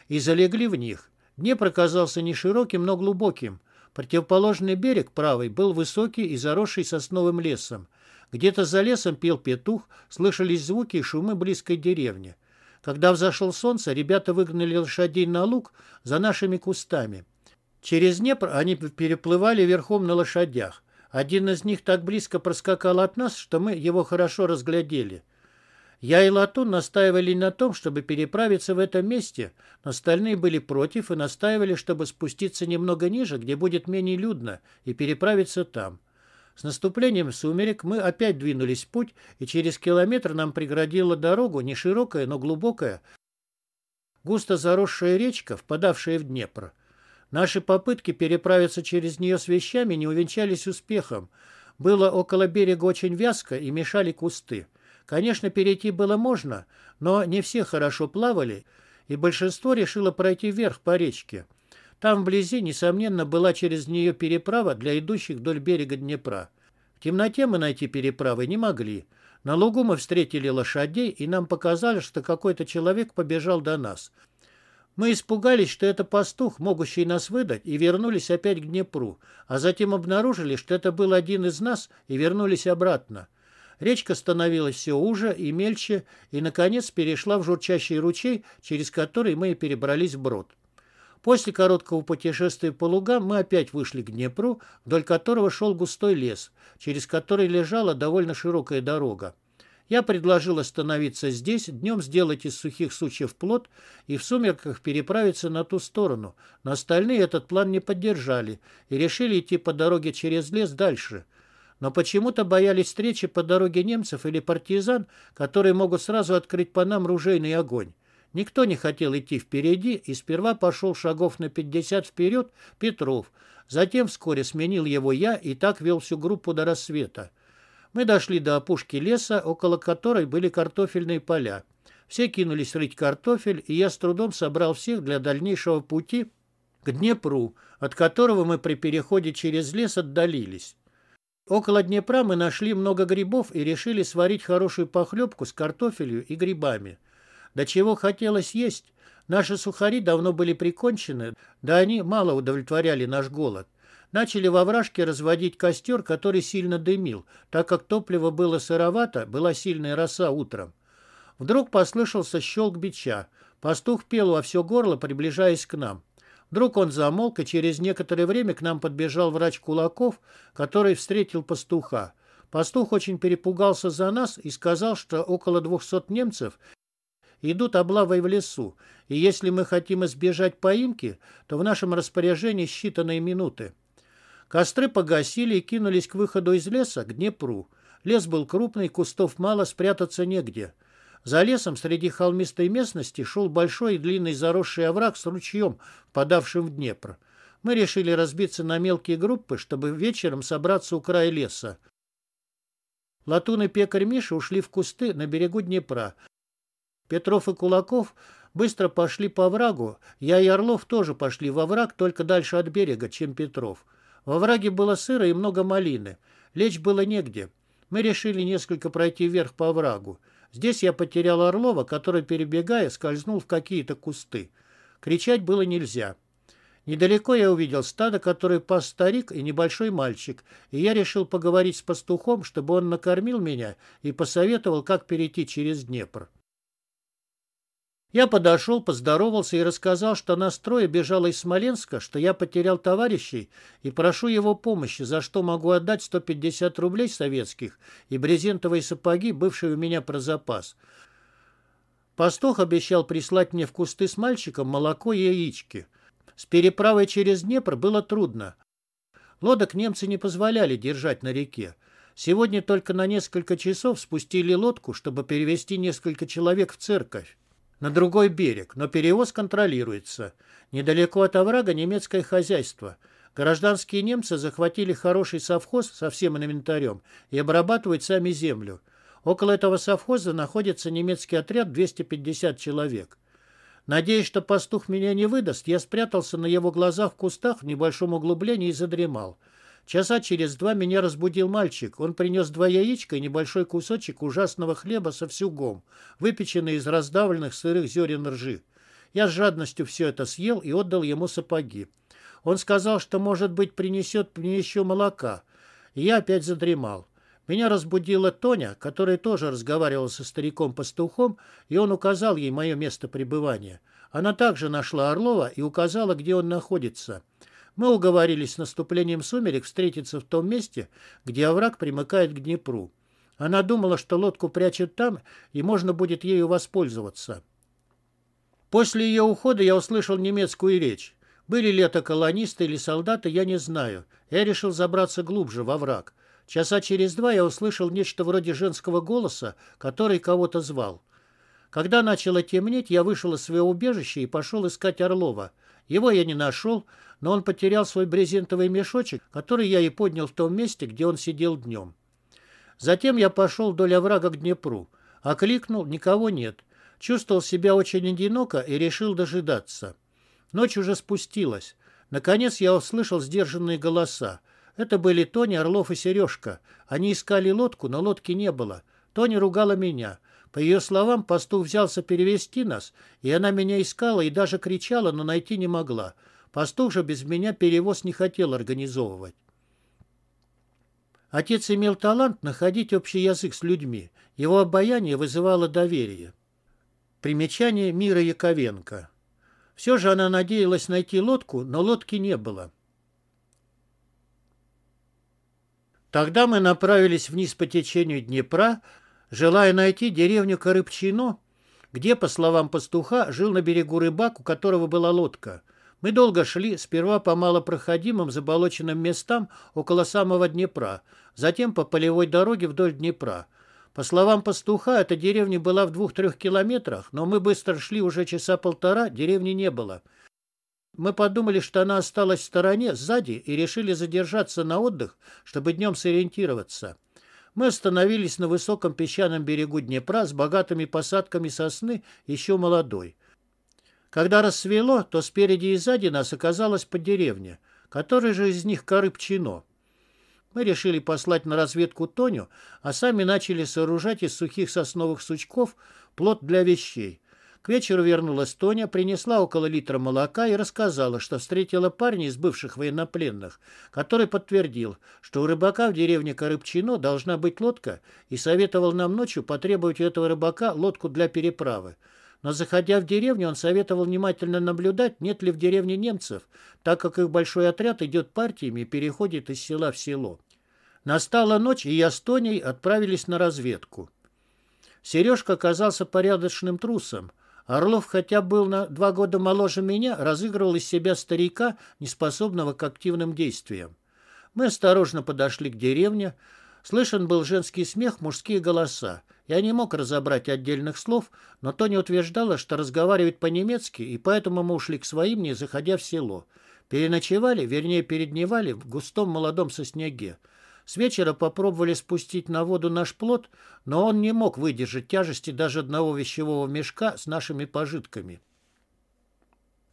и залегли в них. Днепр оказался не широким, но глубоким. Противоположный берег, правый, был высокий и заросший сосновым лесом. Где-то за лесом пел петух, слышались звуки и шумы близкой деревни. Когда взошло солнце, ребята выгнали лошадей на луг за нашими кустами. Через Днепр они переплывали верхом на лошадях. Один из них так близко проскакал от нас, что мы его хорошо разглядели. Я и Латун настаивали на том, чтобы переправиться в этом месте, но остальные были против и настаивали, чтобы спуститься немного ниже, где будет менее людно, и переправиться там. С наступлением сумерек мы опять двинулись в путь, и через километр нам преградила дорогу, не широкая, но глубокая, густо заросшая речка, впадавшая в Днепр. Наши попытки переправиться через нее с вещами не увенчались успехом. Было около берега очень вязко и мешали кусты. Конечно, перейти было можно, но не все хорошо плавали, и большинство решило пройти вверх по речке. Там вблизи, несомненно, была через нее переправа для идущих вдоль берега Днепра. В темноте мы найти переправы не могли. На лугу мы встретили лошадей, и нам показали, что какой-то человек побежал до нас. Мы испугались, что это пастух, могущий нас выдать, и вернулись опять к Днепру, а затем обнаружили, что это был один из нас, и вернулись обратно. Речка становилась все уже и мельче, и, наконец, перешла в журчащий ручей, через который мы и перебрались вброд. После короткого путешествия по лугам мы опять вышли к Днепру, вдоль которого шел густой лес, через который лежала довольно широкая дорога. Я предложил остановиться здесь, днем сделать из сухих сучьев плод и в сумерках переправиться на ту сторону, но остальные этот план не поддержали и решили идти по дороге через лес дальше – но почему-то боялись встречи по дороге немцев или партизан, которые могут сразу открыть по нам ружейный огонь. Никто не хотел идти впереди, и сперва пошел шагов на 50 вперед Петров. Затем вскоре сменил его я и так вел всю группу до рассвета. Мы дошли до опушки леса, около которой были картофельные поля. Все кинулись рыть картофель, и я с трудом собрал всех для дальнейшего пути к Днепру, от которого мы при переходе через лес отдалились. Около Днепра мы нашли много грибов и решили сварить хорошую похлебку с картофелью и грибами. До чего хотелось есть. Наши сухари давно были прикончены, да они мало удовлетворяли наш голод. Начали во вражке разводить костер, который сильно дымил, так как топливо было сыровато, была сильная роса утром. Вдруг послышался щелк бича. Пастух пел во все горло, приближаясь к нам. Вдруг он замолк, и через некоторое время к нам подбежал врач Кулаков, который встретил пастуха. Пастух очень перепугался за нас и сказал, что около двухсот немцев идут облавой в лесу, и если мы хотим избежать поимки, то в нашем распоряжении считанные минуты. Костры погасили и кинулись к выходу из леса, к Днепру. Лес был крупный, кустов мало, спрятаться негде. За лесом среди холмистой местности шел большой и длинный заросший овраг с ручьем, подавшим в Днепр. Мы решили разбиться на мелкие группы, чтобы вечером собраться у края леса. Латун и пекарь Миша ушли в кусты на берегу Днепра. Петров и Кулаков быстро пошли по врагу. Я и Орлов тоже пошли во враг, только дальше от берега, чем Петров. Во враге было сыро и много малины. Лечь было негде. Мы решили несколько пройти вверх по врагу. Здесь я потерял Орлова, который, перебегая, скользнул в какие-то кусты. Кричать было нельзя. Недалеко я увидел стадо, которое пас старик и небольшой мальчик, и я решил поговорить с пастухом, чтобы он накормил меня и посоветовал, как перейти через Днепр. Я подошел, поздоровался и рассказал, что на строе бежала из Смоленска, что я потерял товарищей и прошу его помощи, за что могу отдать 150 рублей советских и брезентовые сапоги, бывшие у меня про запас. Пастух обещал прислать мне в кусты с мальчиком молоко и яички. С переправой через Днепр было трудно. Лодок немцы не позволяли держать на реке. Сегодня только на несколько часов спустили лодку, чтобы перевести несколько человек в церковь на другой берег, но перевоз контролируется. Недалеко от оврага немецкое хозяйство. Гражданские немцы захватили хороший совхоз со всем инвентарем и обрабатывают сами землю. Около этого совхоза находится немецкий отряд 250 человек. Надеясь, что пастух меня не выдаст, я спрятался на его глазах в кустах в небольшом углублении и задремал. Часа через два меня разбудил мальчик. Он принес два яичка и небольшой кусочек ужасного хлеба со всюгом, выпеченный из раздавленных сырых зерен ржи. Я с жадностью все это съел и отдал ему сапоги. Он сказал, что, может быть, принесет мне еще молока. И я опять задремал. Меня разбудила Тоня, которая тоже разговаривала со стариком-пастухом, и он указал ей мое место пребывания. Она также нашла Орлова и указала, где он находится. Мы уговорились с наступлением сумерек встретиться в том месте, где овраг примыкает к Днепру. Она думала, что лодку прячут там, и можно будет ею воспользоваться. После ее ухода я услышал немецкую речь. Были ли это колонисты или солдаты, я не знаю. Я решил забраться глубже во враг. Часа через два я услышал нечто вроде женского голоса, который кого-то звал. Когда начало темнеть, я вышел из своего убежища и пошел искать Орлова. Его я не нашел, но он потерял свой брезентовый мешочек, который я и поднял в том месте, где он сидел днем. Затем я пошел вдоль оврага к Днепру. Окликнул, никого нет. Чувствовал себя очень одиноко и решил дожидаться. Ночь уже спустилась. Наконец я услышал сдержанные голоса. Это были Тони, Орлов и Сережка. Они искали лодку, но лодки не было. Тони ругала меня. По ее словам, пастух взялся перевести нас, и она меня искала и даже кричала, но найти не могла. Пастух же без меня перевоз не хотел организовывать. Отец имел талант находить общий язык с людьми. Его обаяние вызывало доверие. Примечание Мира Яковенко. Все же она надеялась найти лодку, но лодки не было. Тогда мы направились вниз по течению Днепра, желая найти деревню Корыбчино, где, по словам пастуха, жил на берегу рыбак, у которого была лодка. Мы долго шли, сперва по малопроходимым заболоченным местам около самого Днепра, затем по полевой дороге вдоль Днепра. По словам пастуха, эта деревня была в двух-трех километрах, но мы быстро шли уже часа полтора, деревни не было. Мы подумали, что она осталась в стороне, сзади, и решили задержаться на отдых, чтобы днем сориентироваться. Мы остановились на высоком песчаном берегу Днепра с богатыми посадками сосны, еще молодой. Когда рассвело, то спереди и сзади нас оказалось под деревня, которая же из них коры Мы решили послать на разведку Тоню, а сами начали сооружать из сухих сосновых сучков плод для вещей. К вечеру вернулась Тоня, принесла около литра молока и рассказала, что встретила парня из бывших военнопленных, который подтвердил, что у рыбака в деревне Корыбчино должна быть лодка и советовал нам ночью потребовать у этого рыбака лодку для переправы. Но заходя в деревню, он советовал внимательно наблюдать, нет ли в деревне немцев, так как их большой отряд идет партиями и переходит из села в село. Настала ночь, и я с Тоней отправились на разведку. Сережка оказался порядочным трусом. Орлов, хотя был на два года моложе меня, разыгрывал из себя старика, неспособного к активным действиям. Мы осторожно подошли к деревне. Слышен был женский смех, мужские голоса. Я не мог разобрать отдельных слов, но Тони утверждала, что разговаривает по-немецки, и поэтому мы ушли к своим, не заходя в село. Переночевали, вернее, передневали в густом молодом сосняге. С вечера попробовали спустить на воду наш плод, но он не мог выдержать тяжести даже одного вещевого мешка с нашими пожитками.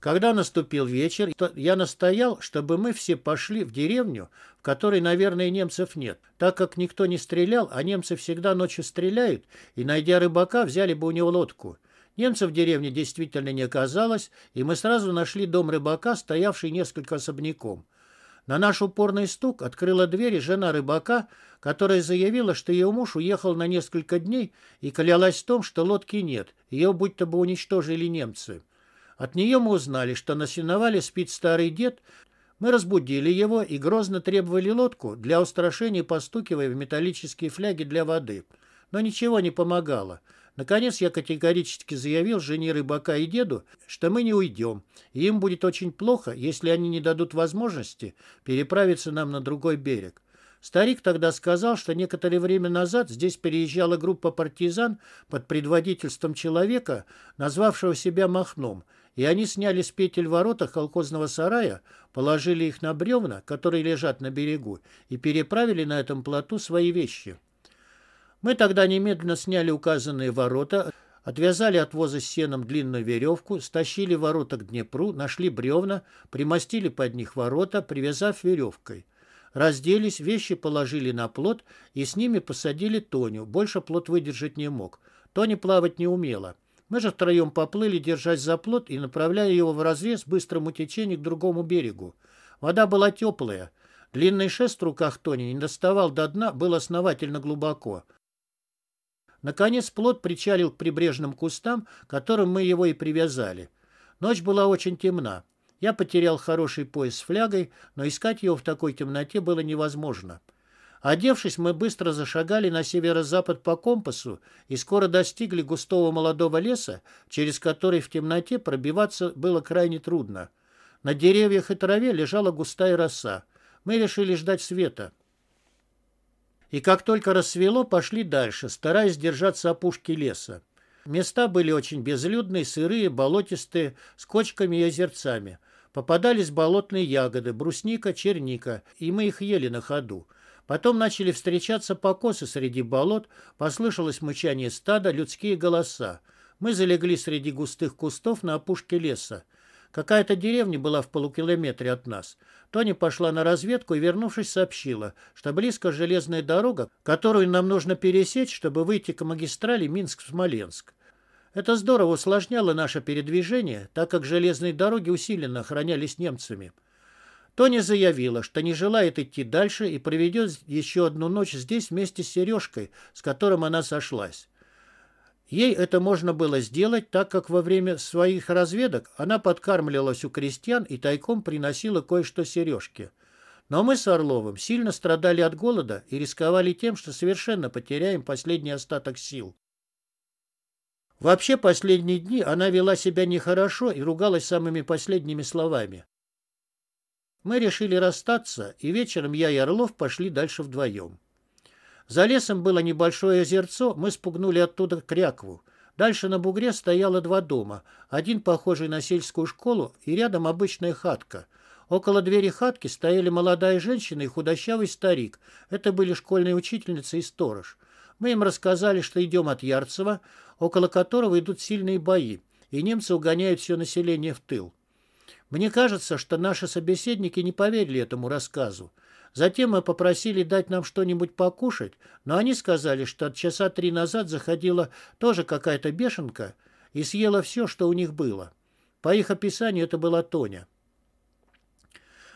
Когда наступил вечер, я настоял, чтобы мы все пошли в деревню, в которой, наверное, немцев нет, так как никто не стрелял, а немцы всегда ночью стреляют, и, найдя рыбака, взяли бы у него лодку. Немцев в деревне действительно не оказалось, и мы сразу нашли дом рыбака, стоявший несколько особняком. На наш упорный стук открыла дверь жена рыбака, которая заявила, что ее муж уехал на несколько дней и клялась в том, что лодки нет, ее будто бы уничтожили немцы. От нее мы узнали, что на сеновале спит старый дед. Мы разбудили его и грозно требовали лодку для устрашения, постукивая в металлические фляги для воды. Но ничего не помогало. Наконец я категорически заявил жене рыбака и деду, что мы не уйдем, и им будет очень плохо, если они не дадут возможности переправиться нам на другой берег. Старик тогда сказал, что некоторое время назад здесь переезжала группа партизан под предводительством человека, назвавшего себя Махном, и они сняли с петель ворота колхозного сарая, положили их на бревна, которые лежат на берегу, и переправили на этом плоту свои вещи. Мы тогда немедленно сняли указанные ворота, отвязали от воза с сеном длинную веревку, стащили ворота к Днепру, нашли бревна, примостили под них ворота, привязав веревкой. Разделись, вещи положили на плот и с ними посадили Тоню. Больше плот выдержать не мог. Тоня плавать не умела. Мы же втроем поплыли, держась за плот и направляя его в разрез быстрому течению к другому берегу. Вода была теплая. Длинный шест в руках Тони не доставал до дна, был основательно глубоко. Наконец плот причалил к прибрежным кустам, которым мы его и привязали. Ночь была очень темна. Я потерял хороший пояс с флягой, но искать его в такой темноте было невозможно. Одевшись, мы быстро зашагали на северо-запад по компасу и скоро достигли густого молодого леса, через который в темноте пробиваться было крайне трудно. На деревьях и траве лежала густая роса. Мы решили ждать света. И как только рассвело, пошли дальше, стараясь держаться опушки леса. Места были очень безлюдные, сырые, болотистые, с кочками и озерцами. Попадались болотные ягоды, брусника, черника, и мы их ели на ходу. Потом начали встречаться покосы среди болот, послышалось мычание стада, людские голоса. Мы залегли среди густых кустов на опушке леса. Какая-то деревня была в полукилометре от нас. Тони пошла на разведку и, вернувшись, сообщила, что близко железная дорога, которую нам нужно пересечь, чтобы выйти к магистрали Минск-Смоленск. Это здорово усложняло наше передвижение, так как железные дороги усиленно охранялись немцами. Тоня заявила, что не желает идти дальше и проведет еще одну ночь здесь вместе с Сережкой, с которым она сошлась. Ей это можно было сделать, так как во время своих разведок она подкармливалась у крестьян и тайком приносила кое-что Сережке. Но мы с Орловым сильно страдали от голода и рисковали тем, что совершенно потеряем последний остаток сил. Вообще, последние дни она вела себя нехорошо и ругалась самыми последними словами. Мы решили расстаться, и вечером я и Орлов пошли дальше вдвоем. За лесом было небольшое озерцо, мы спугнули оттуда крякву. Дальше на бугре стояло два дома, один похожий на сельскую школу и рядом обычная хатка. Около двери хатки стояли молодая женщина и худощавый старик. Это были школьные учительницы и сторож. Мы им рассказали, что идем от Ярцева, около которого идут сильные бои, и немцы угоняют все население в тыл. Мне кажется, что наши собеседники не поверили этому рассказу. Затем мы попросили дать нам что-нибудь покушать, но они сказали, что от часа три назад заходила тоже какая-то бешенка и съела все, что у них было. По их описанию это была Тоня.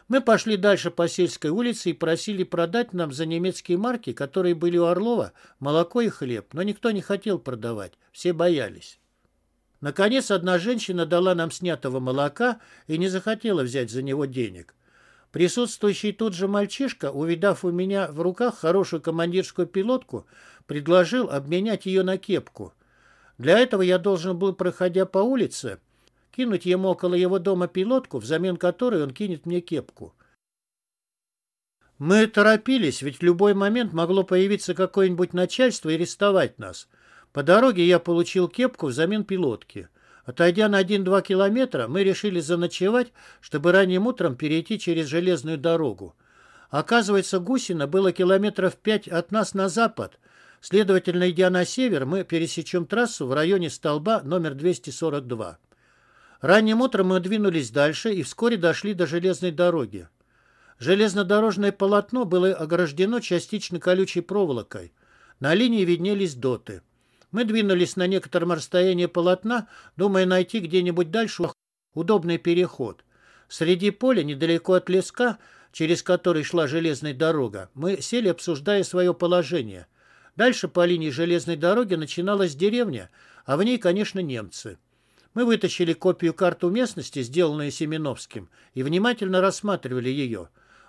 Мы пошли дальше по сельской улице и просили продать нам за немецкие марки, которые были у Орлова, молоко и хлеб, но никто не хотел продавать, все боялись. Наконец, одна женщина дала нам снятого молока и не захотела взять за него денег. Присутствующий тот же мальчишка, увидав у меня в руках хорошую командирскую пилотку, предложил обменять ее на кепку. Для этого я должен был, проходя по улице, кинуть ему около его дома пилотку, взамен которой он кинет мне кепку. Мы торопились, ведь в любой момент могло появиться какое-нибудь начальство и арестовать нас. По дороге я получил кепку взамен пилотки. Отойдя на 1-2 километра, мы решили заночевать, чтобы ранним утром перейти через железную дорогу. Оказывается, Гусина было километров 5 от нас на запад. Следовательно, идя на север, мы пересечем трассу в районе столба номер 242. Ранним утром мы двинулись дальше и вскоре дошли до железной дороги. Железнодорожное полотно было ограждено частично колючей проволокой. На линии виднелись доты. Мы двинулись на некотором расстоянии полотна, думая найти где-нибудь дальше удобный переход. Среди поля, недалеко от леска, через который шла железная дорога, мы сели, обсуждая свое положение. Дальше по линии железной дороги начиналась деревня, а в ней, конечно, немцы. Мы вытащили копию карту местности, сделанную Семеновским, и внимательно рассматривали ее.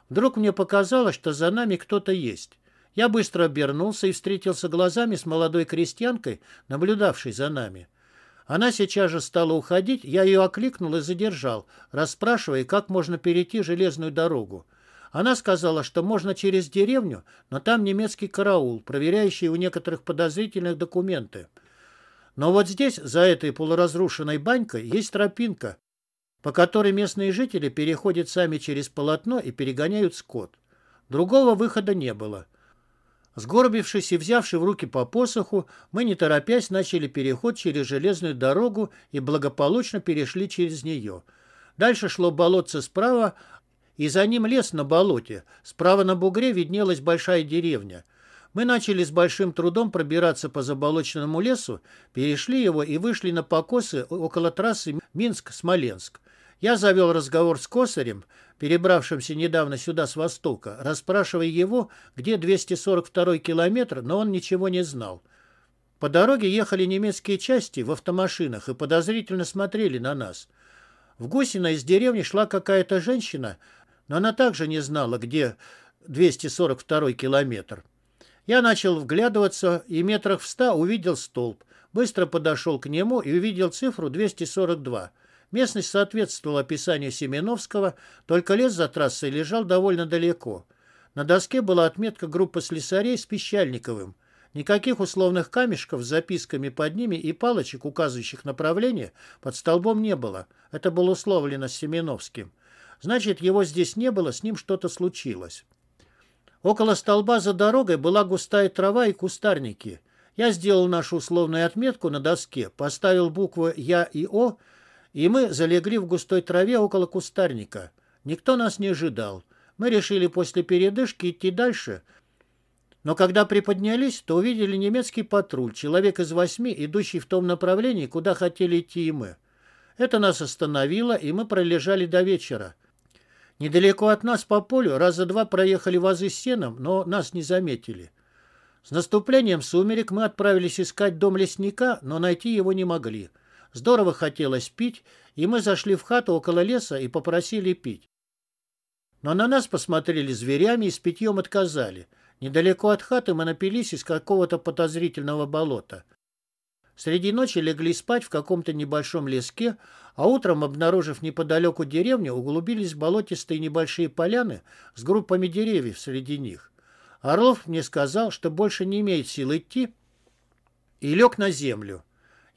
Вдруг мне показалось, что за нами кто-то есть. Я быстро обернулся и встретился глазами с молодой крестьянкой, наблюдавшей за нами. Она сейчас же стала уходить, я ее окликнул и задержал, расспрашивая, как можно перейти железную дорогу. Она сказала, что можно через деревню, но там немецкий караул, проверяющий у некоторых подозрительных документы. Но вот здесь, за этой полуразрушенной банькой, есть тропинка, по которой местные жители переходят сами через полотно и перегоняют скот. Другого выхода не было. Сгорбившись и взявши в руки по посоху, мы не торопясь начали переход через железную дорогу и благополучно перешли через нее. Дальше шло болотце справа, и за ним лес на болоте. Справа на бугре виднелась большая деревня. Мы начали с большим трудом пробираться по заболоченному лесу, перешли его и вышли на покосы около трассы Минск-Смоленск. Я завел разговор с Косарем, перебравшимся недавно сюда с востока, расспрашивая его, где 242 километр, но он ничего не знал. По дороге ехали немецкие части в автомашинах и подозрительно смотрели на нас. В Гусино из деревни шла какая-то женщина, но она также не знала, где 242 километр. Я начал вглядываться и метрах в ста увидел столб. Быстро подошел к нему и увидел цифру 242. Местность соответствовала описанию Семеновского, только лес за трассой лежал довольно далеко. На доске была отметка группы слесарей с Пещальниковым. Никаких условных камешков с записками под ними и палочек, указывающих направление, под столбом не было. Это было условлено Семеновским. Значит, его здесь не было, с ним что-то случилось. Около столба за дорогой была густая трава и кустарники. Я сделал нашу условную отметку на доске, поставил буквы «Я» и «О», и мы залегли в густой траве около кустарника. Никто нас не ожидал. Мы решили после передышки идти дальше, но когда приподнялись, то увидели немецкий патруль, человек из восьми, идущий в том направлении, куда хотели идти и мы. Это нас остановило, и мы пролежали до вечера. Недалеко от нас по полю раза два проехали вазы с сеном, но нас не заметили. С наступлением сумерек мы отправились искать дом лесника, но найти его не могли. Здорово хотелось пить, и мы зашли в хату около леса и попросили пить. Но на нас посмотрели зверями и с питьем отказали. Недалеко от хаты мы напились из какого-то подозрительного болота. Среди ночи легли спать в каком-то небольшом леске, а утром, обнаружив неподалеку деревню, углубились в болотистые небольшие поляны с группами деревьев среди них. Орлов мне сказал, что больше не имеет сил идти, и лег на землю.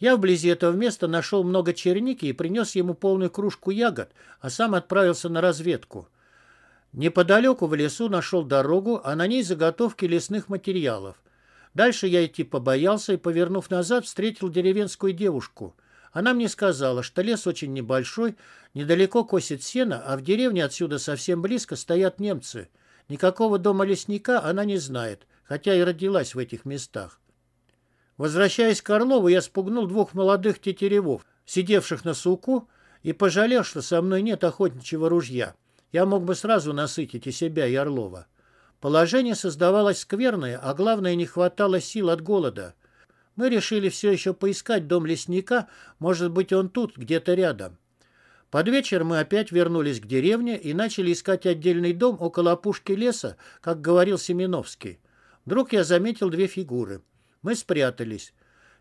Я вблизи этого места нашел много черники и принес ему полную кружку ягод, а сам отправился на разведку. Неподалеку в лесу нашел дорогу, а на ней заготовки лесных материалов. Дальше я идти побоялся и, повернув назад, встретил деревенскую девушку. Она мне сказала, что лес очень небольшой, недалеко косит сено, а в деревне отсюда совсем близко стоят немцы. Никакого дома лесника она не знает, хотя и родилась в этих местах. Возвращаясь к Орлову, я спугнул двух молодых тетеревов, сидевших на суку, и пожалел, что со мной нет охотничьего ружья. Я мог бы сразу насытить и себя, и Орлова. Положение создавалось скверное, а главное, не хватало сил от голода. Мы решили все еще поискать дом лесника, может быть, он тут, где-то рядом. Под вечер мы опять вернулись к деревне и начали искать отдельный дом около опушки леса, как говорил Семеновский. Вдруг я заметил две фигуры. Мы спрятались.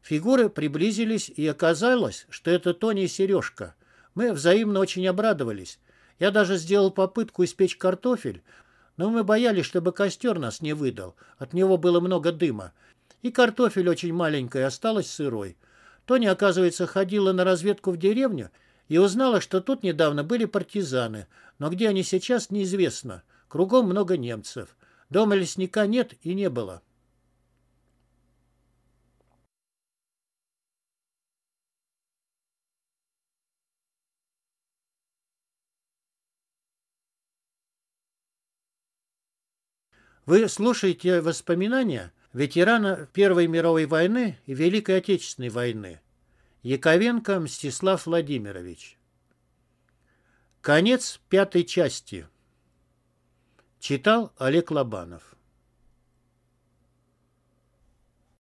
Фигуры приблизились, и оказалось, что это Тони и Сережка. Мы взаимно очень обрадовались. Я даже сделал попытку испечь картофель, но мы боялись, чтобы костер нас не выдал. От него было много дыма. И картофель очень маленькая осталась сырой. Тони, оказывается, ходила на разведку в деревню и узнала, что тут недавно были партизаны, но где они сейчас, неизвестно. Кругом много немцев. Дома лесника нет и не было. Вы слушаете воспоминания ветерана Первой мировой войны и Великой Отечественной войны. Яковенко Мстислав Владимирович. Конец пятой части. Читал Олег Лобанов.